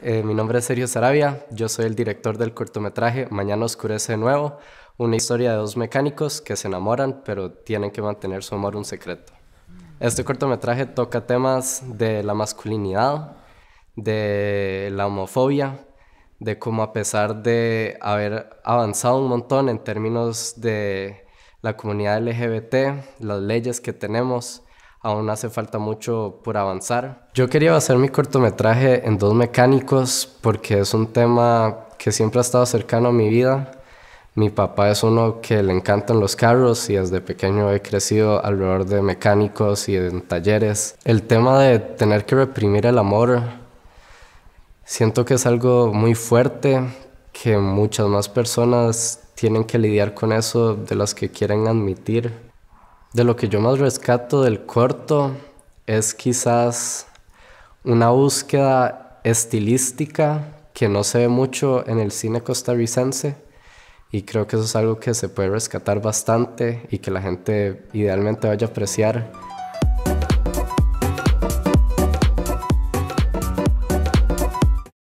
Eh, mi nombre es Sergio Sarabia, yo soy el director del cortometraje Mañana Oscurece de Nuevo, una historia de dos mecánicos que se enamoran pero tienen que mantener su amor un secreto. Este cortometraje toca temas de la masculinidad, de la homofobia, de cómo a pesar de haber avanzado un montón en términos de la comunidad LGBT, las leyes que tenemos, aún hace falta mucho por avanzar. Yo quería hacer mi cortometraje en dos mecánicos porque es un tema que siempre ha estado cercano a mi vida. Mi papá es uno que le encantan los carros y desde pequeño he crecido alrededor de mecánicos y en talleres. El tema de tener que reprimir el amor siento que es algo muy fuerte, que muchas más personas tienen que lidiar con eso de las que quieren admitir. De lo que yo más rescato del corto es quizás una búsqueda estilística que no se ve mucho en el cine costarricense y creo que eso es algo que se puede rescatar bastante y que la gente idealmente vaya a apreciar.